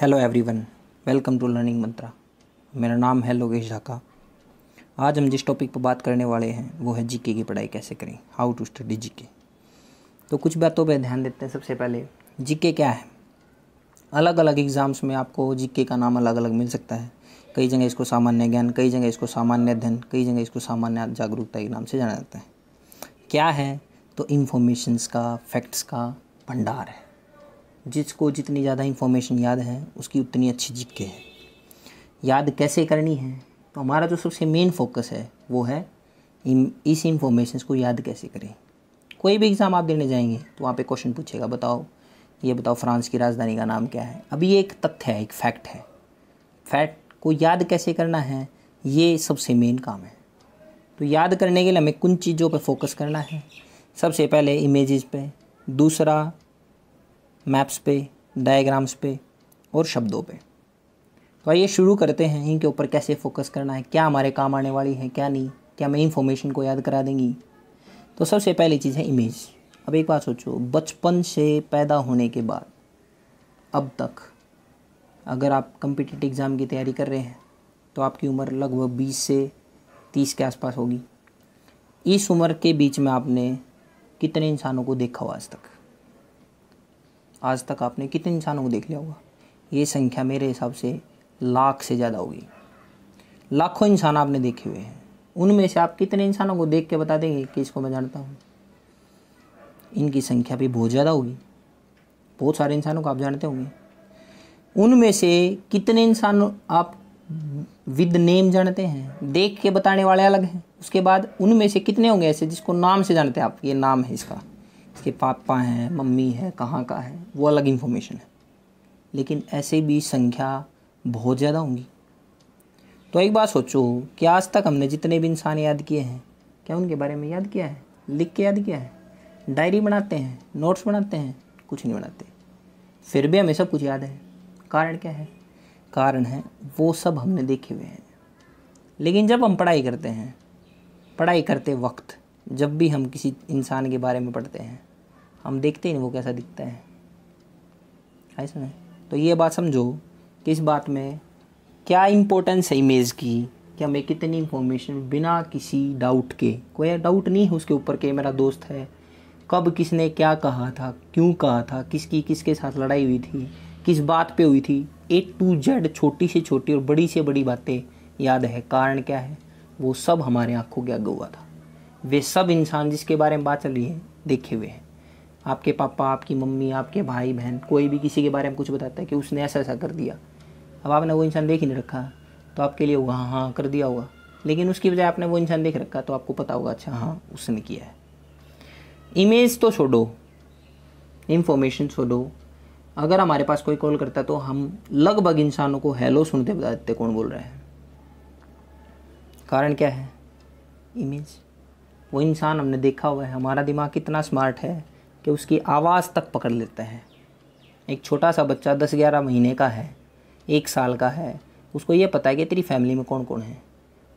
hello everyone welcome to learning Mantra मेरा नाम है लोकेश झाका आज हम जिस टॉपिक पर बात करने वाले हैं वो है जीके की पढ़ाई कैसे करें हाउ टू स्टडी जीके तो कुछ बातों पे ध्यान देते हैं सबसे पहले जीके क्या है अलग अलग एग्ज़ाम्स में आपको जीके का नाम अलग अलग मिल सकता है कई जगह इसको सामान्य ज्ञान कई जगह इसको सामान्य अध्ययन कई जगह इसको सामान्य जागरूकता के नाम से जाना जाता है क्या है तो इन्फॉर्मेशंस का फैक्ट्स का भंडार है जिसको जितनी ज़्यादा इन्फॉर्मेशन याद है उसकी उतनी अच्छी के है याद कैसे करनी है तो हमारा जो सबसे मेन फोकस है वो है इस इन्फॉर्मेशन को याद कैसे करें कोई भी एग्ज़ाम आप देने जाएंगे तो वहाँ पे क्वेश्चन पूछेगा बताओ ये बताओ फ्रांस की राजधानी का नाम क्या है अभी ये एक तथ्य है एक फैक्ट है फैक्ट को याद कैसे करना है ये सबसे मेन काम है तो याद करने के लिए हमें कुछ चीज़ों पर फोकस करना है सबसे पहले इमेजेस पे दूसरा मैप्स पे डायग्राम्स पे और शब्दों पे तो आइए शुरू करते हैं इनके ऊपर कैसे फोकस करना है क्या हमारे काम आने वाली है क्या नहीं क्या मैं इन्फॉर्मेशन को याद करा देंगी तो सबसे पहली चीज़ है इमेज अब एक बात सोचो बचपन से पैदा होने के बाद अब तक अगर आप कंपिटिटिव एग्ज़ाम की तैयारी कर रहे हैं तो आपकी उम्र लगभग बीस से तीस के आसपास होगी इस उम्र के बीच में आपने कितने इंसानों को देखा हुआ आज तक आज तक आपने कितने इंसानों को देख लिया होगा ये संख्या मेरे हिसाब से लाख से ज़्यादा होगी लाखों इंसान आपने देखे हुए हैं उनमें से आप कितने इंसानों को देख के बता देंगे कि इसको मैं जानता हूँ इनकी संख्या भी बहुत ज़्यादा होगी बहुत सारे इंसानों को आप जानते होंगे उनमें से कितने इंसान आप विद नेम जानते हैं देख के बताने वाले अलग हैं उसके बाद उनमें से कितने होंगे ऐसे जिसको नाम से जानते हैं आप ये नाम है इसका उसके पापा हैं मम्मी है कहाँ का है वो अलग इन्फॉर्मेशन है लेकिन ऐसे भी संख्या बहुत ज़्यादा होंगी तो एक बार सोचो कि आज तक हमने जितने भी इंसान याद किए हैं क्या उनके बारे में याद किया है लिख के याद किया है डायरी बनाते हैं नोट्स बनाते हैं कुछ नहीं बनाते फिर भी हमें सब कुछ याद है कारण क्या है कारण है वो सब हमने देखे हुए हैं लेकिन जब हम पढ़ाई करते हैं पढ़ाई करते वक्त जब भी हम किसी इंसान के बारे में पढ़ते हैं हम देखते ही नहीं वो कैसा दिखता है है नहीं तो ये बात समझो कि इस बात में क्या इम्पोर्टेंस है इमेज की कि हमें कितनी इंफॉर्मेशन बिना किसी डाउट के कोई डाउट नहीं है उसके ऊपर के मेरा दोस्त है कब किसने क्या कहा था क्यों कहा था किसकी किसके साथ लड़ाई हुई थी किस बात पे हुई थी ए टू जेड छोटी से छोटी और बड़ी से बड़ी बातें याद है कारण क्या है वो सब हमारे आँखों के आगे हुआ था वे सब इंसान जिसके बारे में बात चल रही है देखे हुए हैं आपके पापा आपकी मम्मी आपके भाई बहन कोई भी किसी के बारे में कुछ बताता है कि उसने ऐसा ऐसा कर दिया अब आपने वो इंसान देख ही नहीं रखा तो आपके लिए होगा हाँ हाँ कर दिया होगा लेकिन उसकी बजाय आपने वो इंसान देख रखा तो आपको पता होगा अच्छा हाँ उसने किया है इमेज तो छोड़ो इन्फॉर्मेशन छोड़ो अगर हमारे पास कोई कॉल करता तो हम लगभग इंसानों को हेलो सुनते बता देते कौन बोल रहे हैं कारण क्या है इमेज वो इंसान हमने देखा हुआ है हमारा दिमाग कितना स्मार्ट है कि उसकी आवाज़ तक पकड़ लेते हैं एक छोटा सा बच्चा दस ग्यारह महीने का है एक साल का है उसको ये पता है कि तेरी फैमिली में कौन कौन है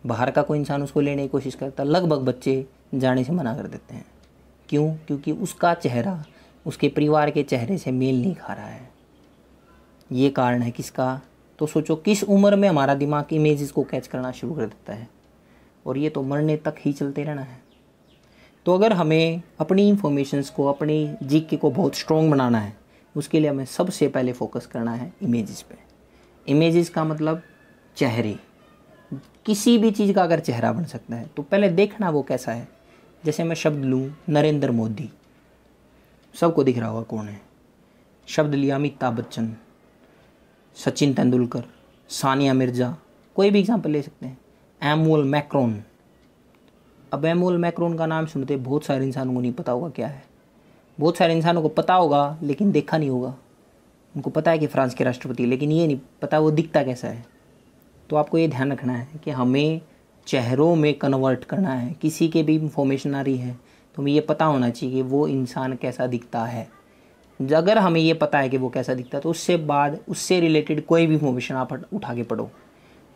बाहर का कोई इंसान उसको लेने की कोशिश करता लगभग बच्चे जाने से मना कर देते हैं क्यों क्योंकि उसका चेहरा उसके परिवार के चेहरे से मेल नहीं खा रहा है ये कारण है किसका तो सोचो किस उम्र में हमारा दिमाग इमेजेस को कैच करना शुरू कर देता है और ये तो मरने तक ही चलते रहना है तो अगर हमें अपनी इंफॉर्मेशंस को अपनी जीके को बहुत स्ट्रॉन्ग बनाना है उसके लिए हमें सबसे पहले फोकस करना है इमेजेस पे इमेजेस का मतलब चेहरे किसी भी चीज़ का अगर चेहरा बन सकता है तो पहले देखना वो कैसा है जैसे मैं शब्द लूँ नरेंद्र मोदी सबको दिख रहा होगा कौन है शब्द लिया अमिताभ बच्चन सचिन तेंदुलकर सानिया मिर्ज़ा कोई भी एग्जाम्पल ले सकते हैं एमुअल मैक्रोन अब एमोल मैक्रोन का नाम सुनते बहुत सारे इंसानों को नहीं पता होगा क्या है बहुत सारे इंसानों को पता होगा लेकिन देखा नहीं होगा उनको पता है कि फ्रांस के राष्ट्रपति लेकिन ये नहीं पता वो दिखता कैसा है तो आपको ये ध्यान रखना है कि हमें चेहरों में कन्वर्ट करना है किसी के भी इंफॉर्मेशन आ रही है तो हमें ये पता होना चाहिए कि वो इंसान कैसा दिखता है अगर हमें ये पता है कि वो कैसा दिखता है तो उससे बाद उससे रिलेटेड कोई भी इंफॉर्मेशन आप उठा के पढ़ो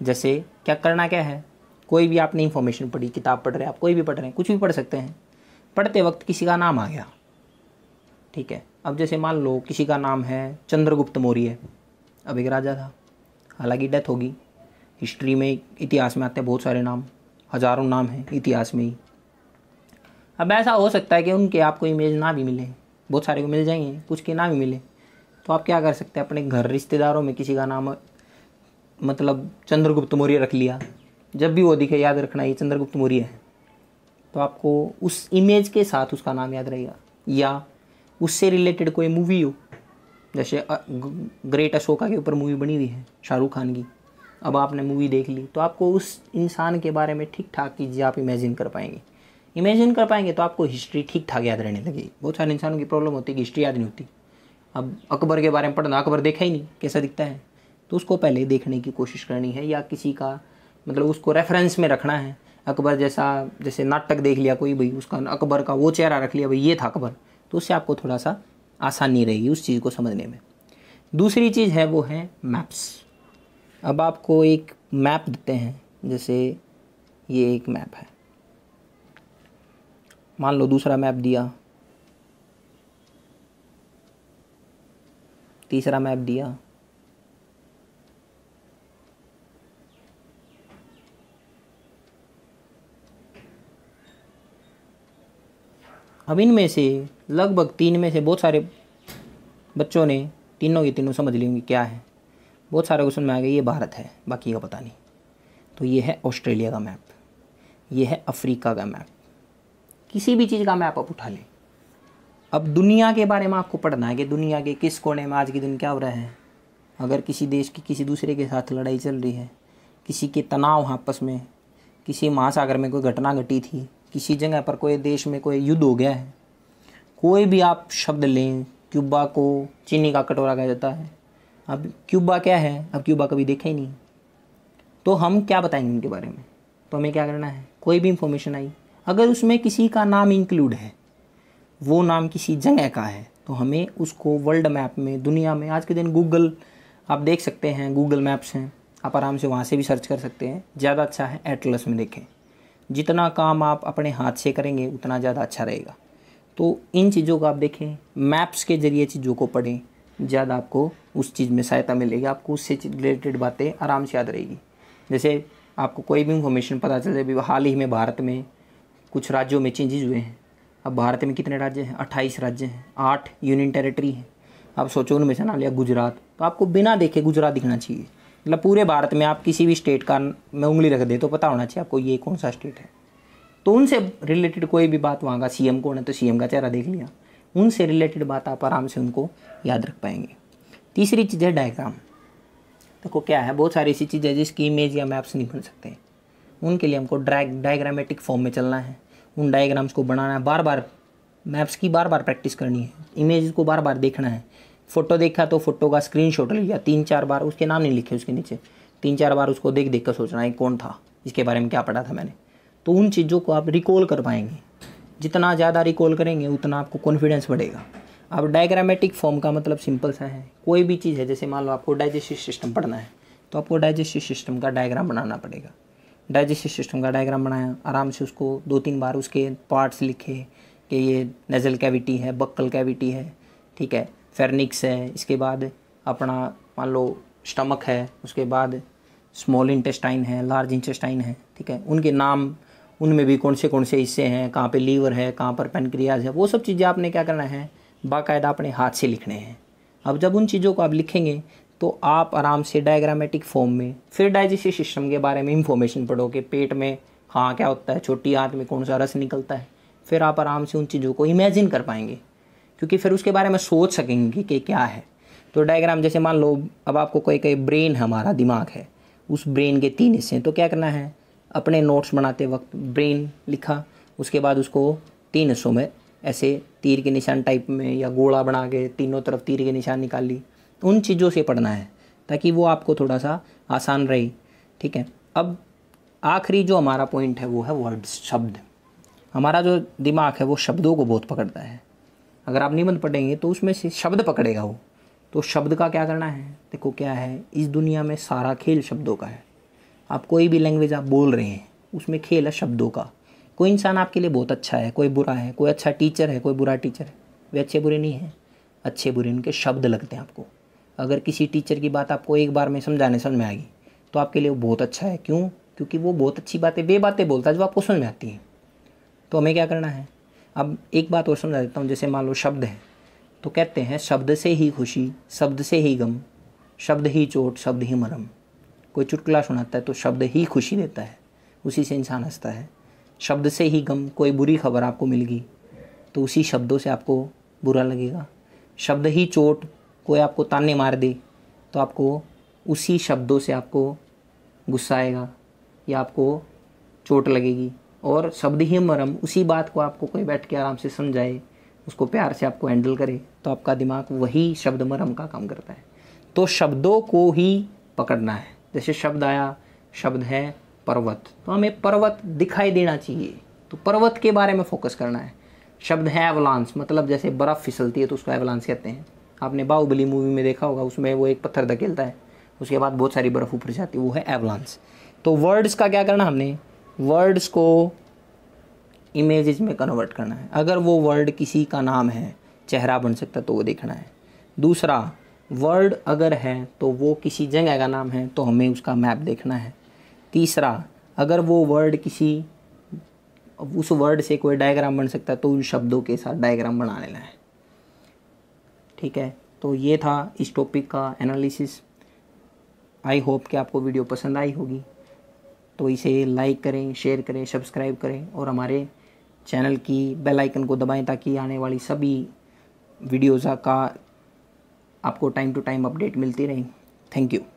जैसे क्या करना क्या है कोई भी आपने इन्फॉर्मेशन पढ़ी किताब पढ़ रहे हैं आप कोई भी पढ़ रहे हैं कुछ भी पढ़ सकते हैं पढ़ते वक्त किसी का नाम आ गया ठीक है अब जैसे मान लो किसी का नाम है चंद्रगुप्त मौर्य अब एक राजा था हालांकि डेथ होगी हिस्ट्री में इतिहास में आते हैं बहुत सारे नाम हज़ारों नाम हैं इतिहास में ही अब ऐसा हो सकता है कि उनके आपको इमेज ना भी मिले बहुत सारे को मिल जाएंगे कुछ के ना भी मिले तो आप क्या कर सकते हैं अपने घर रिश्तेदारों में किसी का नाम मतलब चंद्रगुप्त मौर्य रख लिया जब भी वो दिखे याद रखना ये चंद्रगुप्त मौर्य है तो आपको उस इमेज के साथ उसका नाम याद रहेगा या उससे रिलेटेड कोई मूवी हो जैसे ग्रेट अशोका के ऊपर मूवी बनी हुई है शाहरुख खान की अब आपने मूवी देख ली तो आपको उस इंसान के बारे में ठीक ठाक चीज़ें आप इमेजिन कर पाएंगे इमेजिन कर पाएंगे तो आपको हिस्ट्री ठीक ठाक याद रहने लगेगी बहुत सारे इंसानों की प्रॉब्लम होती है कि हिस्ट्री याद नहीं होती अब अकबर के बारे में पढ़ना अकबर देखा ही नहीं कैसा दिखता है तो उसको पहले देखने की कोशिश करनी है या किसी का मतलब उसको रेफरेंस में रखना है अकबर जैसा जैसे नाटक देख लिया कोई भाई उसका अकबर का वो चेहरा रख लिया भाई ये था अकबर तो उससे आपको थोड़ा सा आसानी रहेगी उस चीज़ को समझने में दूसरी चीज़ है वो है मैप्स अब आपको एक मैप देते हैं जैसे ये एक मैप है मान लो दूसरा मैप दिया तीसरा मैप दिया अब इनमें से लगभग तीन में से बहुत सारे बच्चों ने तीनों की तीनों समझ ली होंगी क्या है बहुत सारे क्वेश्चन में आ गए ये भारत है बाकी का पता नहीं तो ये है ऑस्ट्रेलिया का मैप ये है अफ्रीका का मैप किसी भी चीज़ का मैप आप उठा लें अब दुनिया के बारे में आपको पढ़ना है कि दुनिया के किस कोने में आज के दिन क्या हो रहा है अगर किसी देश की किसी दूसरे के साथ लड़ाई चल रही है किसी के तनाव आपस में किसी महासागर में कोई घटना घटी थी किसी जगह पर कोई देश में कोई युद्ध हो गया है कोई भी आप शब्द लें क्यूबा को चीनी का कटोरा कहा जाता है अब क्यूबा क्या है अब क्यूबा कभी देखा ही नहीं तो हम क्या बताएंगे उनके बारे में तो हमें क्या करना है कोई भी इंफॉर्मेशन आई अगर उसमें किसी का नाम इंक्लूड है वो नाम किसी जगह का है तो हमें उसको वर्ल्ड मैप में दुनिया में आज के दिन गूगल आप देख सकते हैं गूगल मैप्स हैं आप आराम से वहाँ से भी सर्च कर सकते हैं ज़्यादा अच्छा है एटलस में देखें जितना काम आप अपने हाथ से करेंगे उतना ज़्यादा अच्छा रहेगा तो इन चीज़ों को आप देखें मैप्स के ज़रिए चीज़ों को पढ़ें ज़्यादा आपको उस चीज़ में सहायता मिलेगी आपको उससे रिलेटेड बातें आराम से याद रहेगी जैसे आपको कोई भी इंफॉर्मेशन पता चल जाए अभी हाल ही में भारत में कुछ राज्यों में चेंजेज हुए हैं अब भारत में कितने राज्य हैं अट्ठाईस राज्य हैं आठ यूनियन टेरेटरी हैं आप सोचो उनमें से ना लिया गुजरात तो आपको बिना देखे गुजरात दिखना चाहिए मतलब पूरे भारत में आप किसी भी स्टेट का में उंगली रख दें तो पता होना चाहिए आपको ये कौन सा स्टेट है तो उनसे रिलेटेड कोई भी बात वहाँ का सी कौन है तो सी का चेहरा देख लिया उनसे रिलेटेड बात आप आराम से उनको याद रख पाएंगे तीसरी चीज़ है डायग्राम देखो क्या है बहुत सारी ऐसी चीज़ें जिसकी इमेज या मैप्स नहीं बन सकते उनके लिए हमको डायग्रामेटिक फॉर्म में चलना है उन डायग्राम्स को बनाना है बार बार मैप्स की बार बार प्रैक्टिस करनी है इमेज को बार बार देखना है फ़ोटो देखा तो फोटो का स्क्रीन शॉट लिया तीन चार बार उसके नाम नहीं लिखे उसके नीचे तीन चार बार उसको देख देख कर सोचना है कौन था इसके बारे में क्या पढ़ा था मैंने तो उन चीज़ों को आप रिकॉल कर पाएंगे जितना ज़्यादा रिकॉल करेंगे उतना आपको कॉन्फिडेंस बढ़ेगा अब डायग्रामेटिक फॉर्म का मतलब सिंपल सा है कोई भी चीज़ है जैसे मान लो आपको डाइजेस्टिव सिस्टम पढ़ना है तो आपको डाइजेस्टिव सिस्टम का डायग्राम बनाना पड़ेगा डाइजेस्टिव सिस्टम का डायग्राम बनाया आराम से उसको दो तीन बार उसके पार्ट्स लिखे कि ये नेज़ल कैविटी है बक्कल कैविटी है ठीक है फेरनिक्स है इसके बाद अपना मान लो स्टमक है उसके बाद स्मॉल इंटेस्टाइन है लार्ज इंटेस्टाइन है ठीक है उनके नाम उनमें भी कौन से कौन से हिस्से हैं कहाँ पे लीवर है कहाँ पर पेनक्रियाज है वो सब चीज़ें आपने क्या करना है बाकायदा अपने हाथ से लिखने हैं अब जब उन चीज़ों को आप लिखेंगे तो आप आराम से डायग्रामेटिक फॉर्म में फिर डाइजेस्टिव सिस्टम के बारे में इंफॉर्मेशन पढ़ो कि पेट में हाँ क्या होता है छोटी हाथ में कौन सा रस निकलता है फिर आप आराम से उन चीज़ों को इमेजिन कर पाएंगे क्योंकि फिर उसके बारे में सोच सकेंगे कि क्या है तो डायग्राम जैसे मान लो अब आपको कोई कोई ब्रेन हमारा दिमाग है उस ब्रेन के तीन हिस्से हैं तो क्या करना है अपने नोट्स बनाते वक्त ब्रेन लिखा उसके बाद उसको तीन हिस्सों में ऐसे तीर के निशान टाइप में या गोला बना के तीनों तरफ तीर के निशान निकाल ली उन चीज़ों से पढ़ना है ताकि वो आपको थोड़ा सा आसान रहे ठीक है अब आखिरी जो हमारा पॉइंट है वो है वर्ड शब्द हमारा जो दिमाग है वो शब्दों को बहुत पकड़ता है अगर आप निबंध पढ़ेंगे तो उसमें से शब्द पकड़ेगा वो तो शब्द का क्या करना है देखो क्या है इस दुनिया में सारा खेल शब्दों का है आप कोई भी लैंग्वेज आप बोल रहे हैं उसमें खेल है शब्दों का कोई इंसान आपके लिए बहुत अच्छा है कोई बुरा है कोई अच्छा टीचर है कोई बुरा टीचर है वे अच्छे बुरे नहीं हैं अच्छे बुरे उनके शब्द लगते हैं आपको अगर किसी टीचर की बात आपको एक बार में समझाने समझ में आएगी तो आपके लिए वो बहुत अच्छा है क्यों क्योंकि वो बहुत अच्छी बातें वे बातें बोलता है जो आपको समझ में आती हैं तो हमें क्या करना है अब एक बात और समझा देता हूँ जैसे मान लो शब्द है तो कहते हैं शब्द से ही खुशी शब्द से ही गम शब्द ही चोट शब्द ही मरम कोई चुटकुला सुनाता है तो शब्द ही खुशी देता है उसी से इंसान हंसता है शब्द से ही गम कोई बुरी खबर आपको गई तो उसी शब्दों से आपको बुरा लगेगा शब्द ही चोट कोई आपको ताने मार दे तो आपको उसी शब्दों से आपको गुस्सा आएगा या आपको चोट लगेगी और शब्द ही मरम उसी बात को आपको कोई बैठ के आराम से समझाए उसको प्यार से आपको हैंडल करे तो आपका दिमाग वही शब्द मरम का काम करता है तो शब्दों को ही पकड़ना है जैसे शब्द आया शब्द है पर्वत तो हमें पर्वत दिखाई देना चाहिए तो पर्वत के बारे में फोकस करना है शब्द है एवलांस मतलब जैसे बर्फ़ फिसलती है तो उसको एवलांस कहते हैं आपने बाहुबली मूवी में देखा होगा उसमें वो एक पत्थर धकेलता है उसके बाद बहुत सारी बर्फ़ ऊपर जाती है वो है एवलांस तो वर्ड्स का क्या करना हमने वर्ड्स को इमेजेस में कन्वर्ट करना है अगर वो वर्ड किसी का नाम है चेहरा बन सकता तो वो देखना है दूसरा वर्ड अगर है तो वो किसी जगह का नाम है तो हमें उसका मैप देखना है तीसरा अगर वो वर्ड किसी उस वर्ड से कोई डायग्राम बन सकता है तो उन शब्दों के साथ डायग्राम बना लेना है ठीक है तो ये था इस टॉपिक का एनालिसिस आई होप कि आपको वीडियो पसंद आई होगी तो इसे लाइक करें शेयर करें सब्सक्राइब करें और हमारे चैनल की बेल आइकन को दबाएं ताकि आने वाली सभी वीडियोज़ का आपको टाइम टू टाइम अपडेट मिलती रहे थैंक यू